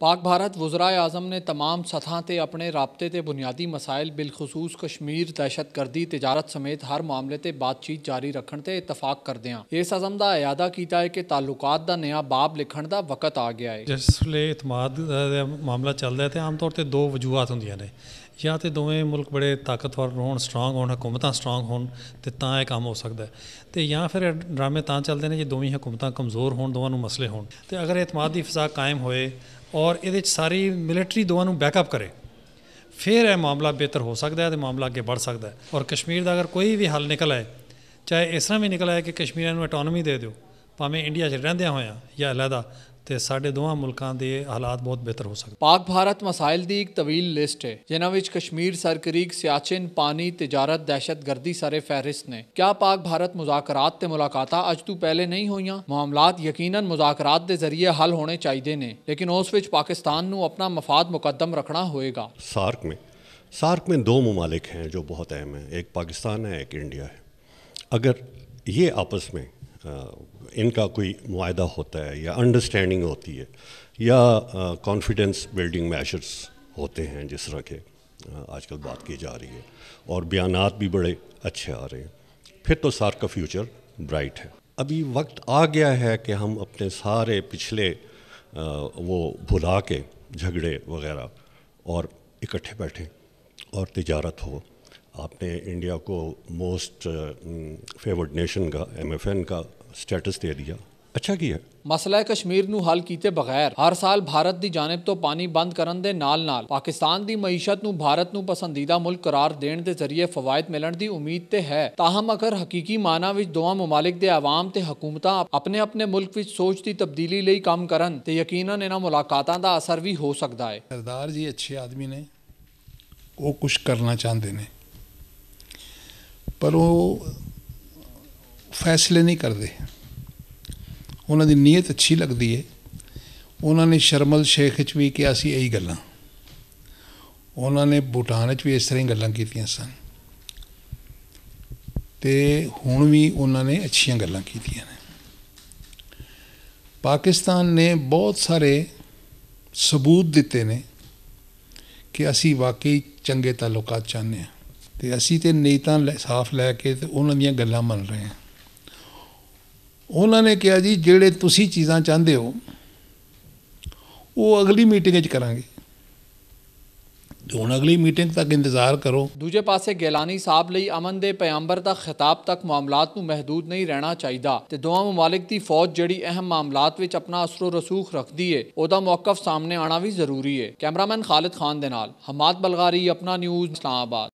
ਪਾਕ ਭਾਰਤ ਵਜ਼ਰਾ ਆਜ਼ਮ ਨੇ तमाम ਸਤਹਾਂ ਤੇ ਆਪਣੇ ਰਾਬਤੇ ਤੇ ਬੁਨਿਆਦੀ ਮਸਾਇਲ ਬਿਲਖਸੂਸ ਕਸ਼ਮੀਰ ਦਹਿਸ਼ਤਗਰਦੀ ਤਜਾਰਤ ਸਮੇਤ ਹਰ ਮਾਮਲੇ ਤੇ ਬਾਤਚੀਤ ਜਾਰੀ ਰੱਖਣ ਤੇ ਇਤਫਾਕ ਕਰਦੇ ਹਾਂ ਇਸ ਅਜ਼ਮ ਦਾ ਇਆਦਾ ਕੀਤਾ ਹੈ ਕਿ ਤਾਲੁਕਾਤ ਦਾ ਨਵਾਂ ਬਾਬ ਲਿਖਣ ਦਾ ਵਕਤ ਆ ਗਿਆ ਹੈ ਜਿਸ ਵੇਲੇ ਇਤਮਾਦ ਦਾ ਮਾਮਲਾ ਚੱਲਦਾ ਹੈ ਤੇ ਆਮ ਤੌਰ ਤੇ ਦੋ ਵਜੂਹਾਂ ਹੁੰਦੀਆਂ ਨੇ ਜਾਂ ਤੇ ਦੋਵੇਂ ਮੁਲਕ ਬੜੇ ਤਾਕਤਵਰ ਹੋਣ ਸਟਰੋਂਗ ਹੋਣ ਹਕੂਮਤਾਂ ਸਟਰੋਂਗ ਹੋਣ ਤੇ ਤਾਂ ਇਹ ਕੰਮ ਹੋ ਸਕਦਾ ਤੇ ਜਾਂ ਫਿਰ ਡਰਾਮੇ ਤਾਂ ਚੱਲਦੇ ਨੇ ਜੇ ਦੋਵੇਂ ਹਕੂਮਤਾਂ ਕਮਜ਼ੋਰ ਹੋਣ ਦੋਵਾਂ ਨੂੰ ਮਸਲੇ ਹੋਣ ਤੇ ਅਗਰ ਇਤਮਾਦ ਦੀ ਫਜ਼ਾ ਕਾਇਮ ਹੋਏ ਔਰ ਇਹਦੇ ਵਿੱਚ ਸਾਰੀ ਮਿਲਟਰੀ ਦੋਵਾਂ ਨੂੰ ਬੈਕਅਪ ਕਰੇ ਫਿਰ ਇਹ ਮਾਮਲਾ ਬਿਹਤਰ ਹੋ ਸਕਦਾ ਹੈ ਤੇ ਮਾਮਲਾ ਅੱਗੇ ਵੱਧ ਸਕਦਾ ਹੈ ਔਰ ਕਸ਼ਮੀਰ ਦਾ ਅਗਰ ਕੋਈ ਵੀ ਹੱਲ ਨਿਕਲ ਆਏ ਚਾਹੇ ਇਸ ਤਰ੍ਹਾਂ ਵੀ ਨਿਕਲ ਆਏ ਕਿ ਕਸ਼ਮੀਰਾਂ ਨੂੰ ਆਟੋਨੋਮੀ ਦੇ ਦਿਓ भावें इंडिया रेंद्या होलहदा तो साढ़े दोवे मुल्कों के हालात बहुत बेहतर हो सकते पाक भारत मसाइल की एक तवील लिस्ट है जिन्हों कश्मीर सरकरीक सियाचिन पानी तजारत दहशतगर्दी सारे फहरिस्त ने क्या पाक भारत मुजाकर मुलाकात अज तू पहले नहीं हुई मामलात यकीन मुजाकर के जरिए हल होने चाहिए ने लेकिन उस पाकिस्तान अपना मफाद मुकदम रखना होगा सार्क में सार्क में दो ममालिक हैं जो बहुत अहम हैं एक पाकिस्तान है एक इंडिया है अगर ये आपस में इनका कोई मुआदा होता है या अंडरस्टैंडिंग होती है या कॉन्फिडेंस बिल्डिंग मैशर्स होते हैं जिस तरह के आजकल बात की जा रही है और बयान भी बड़े अच्छे आ रहे हैं फिर तो सार का फ्यूचर ब्राइट है अभी वक्त आ गया है कि हम अपने सारे पिछले आ, वो भुला के झगड़े वगैरह और इकट्ठे बैठें और तजारत हो आपने इंडिया को मोस्ट फेवर्ड नेशन का एमएफएन का ਸਟੇਟਸ ਦੇ ਦਿਆ ਅੱਛਾ ਕੀ ਹੈ ਮਸਲਾ ਕਸ਼ਮੀਰ ਨੂੰ ਹੱਲ ਕੀਤੇ ਬਗੈਰ ਹਰ ਸਾਲ ਭਾਰਤ ਦੀ ਜਾਨਬ ਤੋਂ ਪਾਣੀ ਬੰਦ ਕਰਨ ਦੇ ਨਾਲ-ਨਾਲ ਪਾਕਿਸਤਾਨ ਦੀ ਮਈਸ਼ਤ ਨੂੰ ਭਾਰਤ ਨੂੰ ਪਸੰਦੀਦਾ ਮੁਲਕ ਕਰਾਰ ਦੇਣ ਦੇ ਜ਼ਰੀਏ ਫਵਾਇਦ ਮਿਲਣ ਦੀ ਉਮੀਦ ਤੇ ਹੈ ਤਾਹਮ ਅਗਰ ਹਕੀਕੀ ਮਾਨਾ ਵਿੱਚ ਦੋਵਾਂ ਮਮਾਲਿਕ ਦੇ ਆਵਾਮ ਤੇ ਹਕੂਮਤਾਂ ਆਪਣੇ-ਆਪਣੇ ਮੁਲਕ ਵਿੱਚ ਸੋਚ ਦੀ ਤਬਦੀਲੀ ਲਈ ਕੰਮ ਕਰਨ ਤੇ ਯਕੀਨਨ ਇਹਨਾਂ ਮੁਲਾਕਾਤਾਂ ਦਾ ਅਸਰ ਵੀ ਹੋ ਸਕਦਾ ਹੈ ਸਰਦਾਰ ਜੀ ਅੱਛੇ ਆਦਮੀ ਨੇ ਉਹ ਕੁਝ ਕਰਨਾ ਚਾਹੁੰਦੇ ਨੇ ਪਰ ਉਹ ਫੈਸਲੇ ਨਹੀਂ ਕਰਦੇ ਉਹਨਾਂ ਦੀ ਨੀਅਤ ਅੱਛੀ ਲੱਗਦੀ ਹੈ ਉਹਨਾਂ ਨੇ ਸ਼ਰਮਲ ਸ਼ੇਖ ਵਿੱਚ ਵੀ ਕਿਹਾ ਸੀ ਇਹੀ ਗੱਲਾਂ ਉਹਨਾਂ ਨੇ ਭੂਟਾਨ ਵਿੱਚ ਵੀ ਇਸ ਤਰ੍ਹਾਂ ਹੀ ਗੱਲਾਂ ਕੀਤੀਆਂ ਸਨ ਤੇ ਹੁਣ ਵੀ ਉਹਨਾਂ ਨੇ ਅੱਛੀਆਂ ਗੱਲਾਂ ਕੀਤੀਆਂ ਨੇ ਪਾਕਿਸਤਾਨ ਨੇ ਬਹੁਤ ਸਾਰੇ ਸਬੂਤ ਦਿੱਤੇ ਨੇ ਕਿ ਅਸੀਂ ਵਾਕਈ ਚੰਗੇ ਤਾਲੁਕਾਤ ਚਾਹੁੰਦੇ ਹਾਂ ਤੇ ਅਸੀਂ ਤੇ ਨੀਤਾਂ ਸਾਫ਼ ਲੈ ਕੇ ਤੇ ਉਹਨਾਂ ਦੀਆਂ ਗੱਲਾਂ ਮੰਨ ਰਹੇ ਹਾਂ ਉਹਨਾਂ ਨੇ ਕਿਹਾ ਜੀ ਜਿਹੜੇ ਤੁਸੀਂ ਚੀਜ਼ਾਂ ਚਾਹੁੰਦੇ ਹੋ ਉਹ ਅਗਲੀ ਮੀਟਿੰਗ 'ਚ ਕਰਾਂਗੇ ਹੁਣ ਅਗਲੀ ਮੀਟਿੰਗ ਤੱਕ ਇੰਤਜ਼ਾਰ ਕਰੋ ਦੂਜੇ ਪਾਸੇ ਗੈਲਾਨੀ ਸਾਹਿਬ ਲਈ ਅਮਨ ਦੇ ਪੈਗੰਬਰ ਦਾ ਖਿਤਾਬ ਤੱਕ ਮਾਮਲਾਤ ਨੂੰ ਮਹਦੂਦ ਨਹੀਂ ਰਹਿਣਾ ਚਾਹੀਦਾ ਤੇ ਦੋਵਾਂ ਮਮਾਲਕ ਦੀ ਫੌਜ ਜਿਹੜੀ ਅਹਿਮ ਮਾਮਲਾਤ ਵਿੱਚ ਆਪਣਾ ਅਸਰੋ ਰਸੂਖ ਰੱਖਦੀ ਏ ਉਹਦਾ ਮੌਕਫ ਸਾਹਮਣੇ ਆਣਾ ਵੀ ਜ਼ਰੂਰੀ ਏ ਕੈਮਰਾਮੈਨ ਖਾਲਿਦ ਖਾਨ ਦੇ ਨਾਲ ਹਮਾਦ ਬਲਗਾਰੀ ਆਪਣਾ ਨਿਊਜ਼ ਇਸਲਾਮਾਬਾਦ